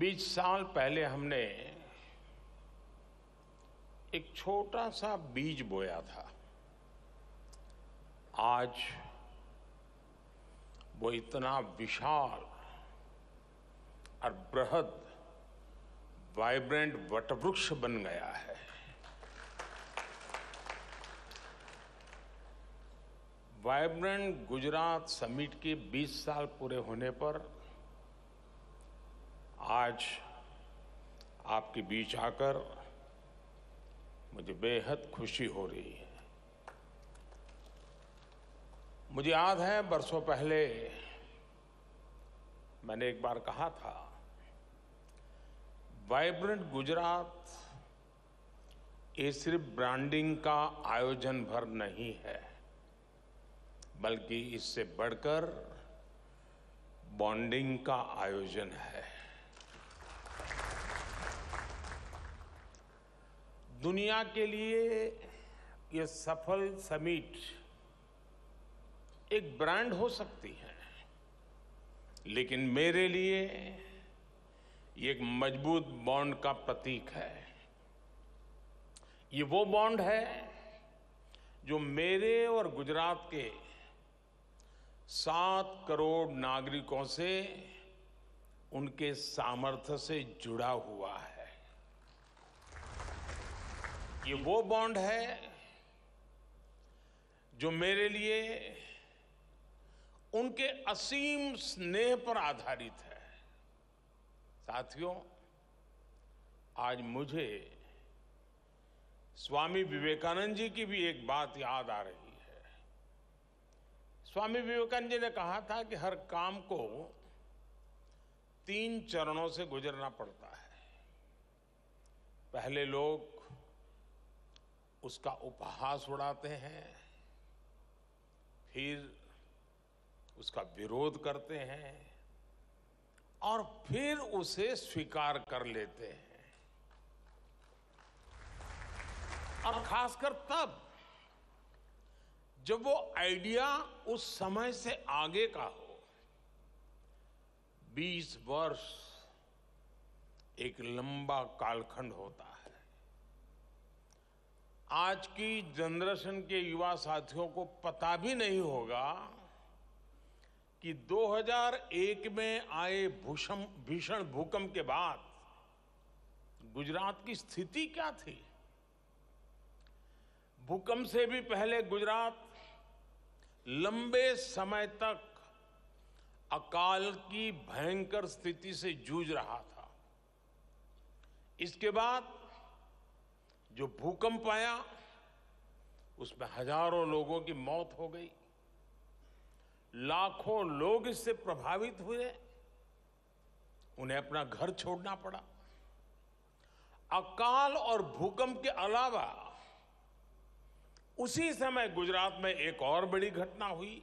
बीस साल पहले हमने एक छोटा सा बीज बोया था आज वो इतना विशाल और बृहद वाइब्रेंट वटवृक्ष बन गया है वाइब्रेंट गुजरात समिट के 20 साल पूरे होने पर आज आपके बीच आकर मुझे बेहद खुशी हो रही है मुझे याद है बरसों पहले मैंने एक बार कहा था वाइब्रेंट गुजरात ये सिर्फ ब्रांडिंग का आयोजन भर नहीं है बल्कि इससे बढ़कर बॉन्डिंग का आयोजन है दुनिया के लिए ये सफल समिट एक ब्रांड हो सकती है लेकिन मेरे लिए ये एक मजबूत बॉन्ड का प्रतीक है ये वो बॉन्ड है जो मेरे और गुजरात के सात करोड़ नागरिकों से उनके सामर्थ्य से जुड़ा हुआ है ये वो बॉन्ड है जो मेरे लिए उनके असीम स्नेह पर आधारित है साथियों आज मुझे स्वामी विवेकानंद जी की भी एक बात याद आ रही है स्वामी विवेकानंद जी ने कहा था कि हर काम को तीन चरणों से गुजरना पड़ता है पहले लोग उसका उपहास उड़ाते हैं फिर उसका विरोध करते हैं और फिर उसे स्वीकार कर लेते हैं और खासकर तब जब वो आइडिया उस समय से आगे का हो 20 वर्ष एक लंबा कालखंड होता है आज की जनरेशन के युवा साथियों को पता भी नहीं होगा कि 2001 में आए भूषण भीषण भूकंप के बाद गुजरात की स्थिति क्या थी भूकंप से भी पहले गुजरात लंबे समय तक अकाल की भयंकर स्थिति से जूझ रहा था इसके बाद जो भूकंप आया उसमें हजारों लोगों की मौत हो गई लाखों लोग इससे प्रभावित हुए उन्हें अपना घर छोड़ना पड़ा अकाल और भूकंप के अलावा उसी समय गुजरात में एक और बड़ी घटना हुई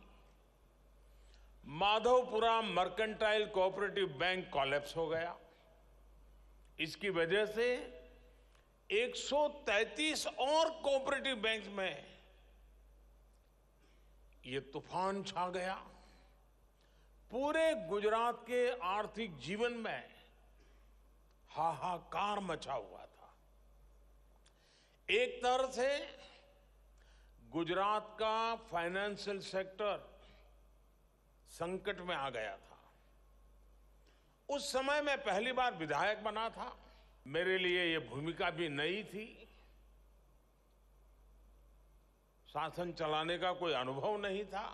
Madhavpura mercantile cooperative bank collapse हो गया इसकी वजह से 133 और कोऑपरेटिव बैंक में ये तूफान छा गया पूरे गुजरात के आर्थिक जीवन में हाहाकार मचा हुआ था एक तरह से गुजरात का फाइनेंशियल सेक्टर संकट में आ गया था उस समय मैं पहली बार विधायक बना था मेरे लिए ये भूमिका भी नई थी शासन चलाने का कोई अनुभव नहीं था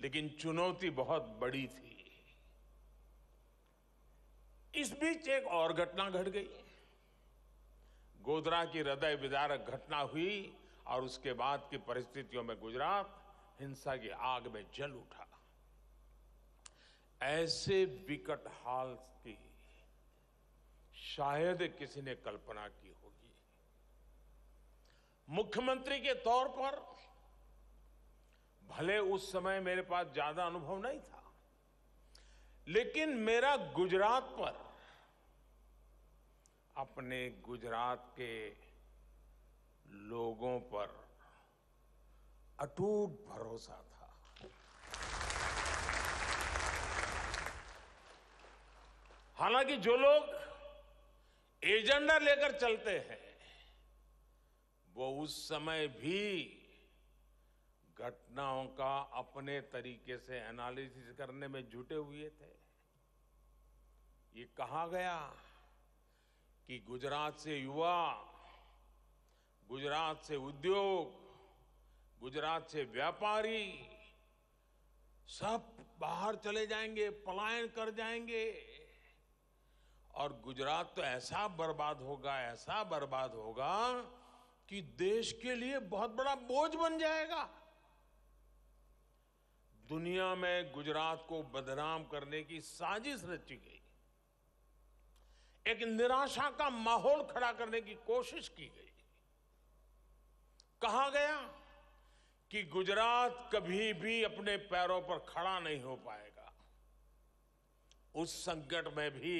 लेकिन चुनौती बहुत बड़ी थी इस बीच एक और घटना घट गई गोदरा की हृदय विदारक घटना हुई और उसके बाद की परिस्थितियों में गुजरात हिंसा की आग में जल उठा ऐसे विकट हाल की शायद किसी ने कल्पना की होगी मुख्यमंत्री के तौर पर भले उस समय मेरे पास ज्यादा अनुभव नहीं था लेकिन मेरा गुजरात पर अपने गुजरात के लोगों पर अटूट भरोसा था हालांकि जो लोग एजेंडा लेकर चलते हैं वो उस समय भी घटनाओं का अपने तरीके से एनालिसिस करने में जुटे हुए थे ये कहा गया कि गुजरात से युवा गुजरात से उद्योग गुजरात से व्यापारी सब बाहर चले जाएंगे पलायन कर जाएंगे और गुजरात तो ऐसा बर्बाद होगा ऐसा बर्बाद होगा कि देश के लिए बहुत बड़ा बोझ बन जाएगा दुनिया में गुजरात को बदनाम करने की साजिश रची गई एक निराशा का माहौल खड़ा करने की कोशिश की गई कहा गया कि गुजरात कभी भी अपने पैरों पर खड़ा नहीं हो पाएगा उस संकट में भी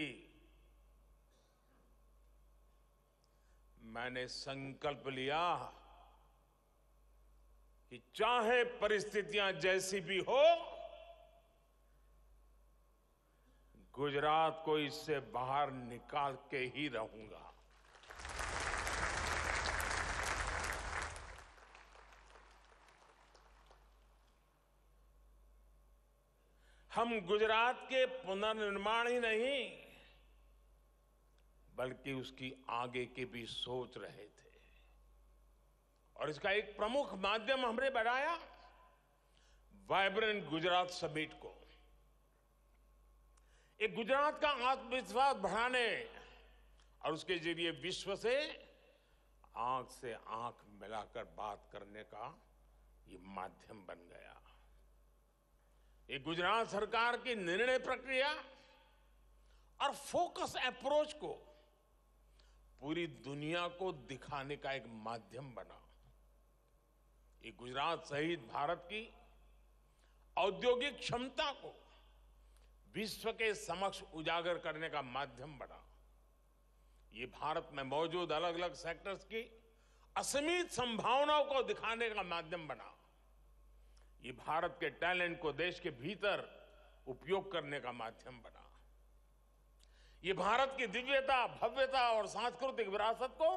मैंने संकल्प लिया कि चाहे परिस्थितियां जैसी भी हो गुजरात को इससे बाहर निकाल के ही रहूंगा हम गुजरात के पुनर्निर्माण ही नहीं बल्कि उसकी आगे के भी सोच रहे थे और इसका एक प्रमुख माध्यम हमने बनाया वाइब्रेंट गुजरात समिट को एक गुजरात का आत्मविश्वास बढ़ाने और उसके जरिए विश्व से आंख से आंख मिलाकर बात करने का ये माध्यम बन गया ये गुजरात सरकार की निर्णय प्रक्रिया और फोकस अप्रोच को पूरी दुनिया को दिखाने का एक माध्यम बना ये गुजरात सहित भारत की औद्योगिक क्षमता को विश्व के समक्ष उजागर करने का माध्यम बना ये भारत में मौजूद अलग अलग सेक्टर्स की असीमित संभावनाओं को दिखाने का माध्यम बना ये भारत के टैलेंट को देश के भीतर उपयोग करने का माध्यम बना ये भारत की दिव्यता भव्यता और सांस्कृतिक विरासत को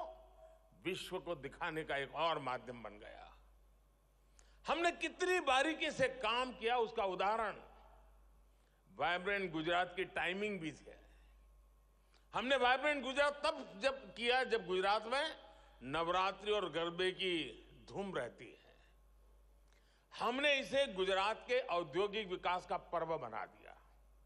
विश्व को दिखाने का एक और माध्यम बन गया हमने कितनी बारीकी से काम किया उसका उदाहरण वाइब्रेंट गुजरात की टाइमिंग भी है हमने वाइब्रेंट गुजरात तब जब किया जब गुजरात में नवरात्रि और गरबे की धूम रहती है हमने इसे गुजरात के औद्योगिक विकास का पर्व बना दिया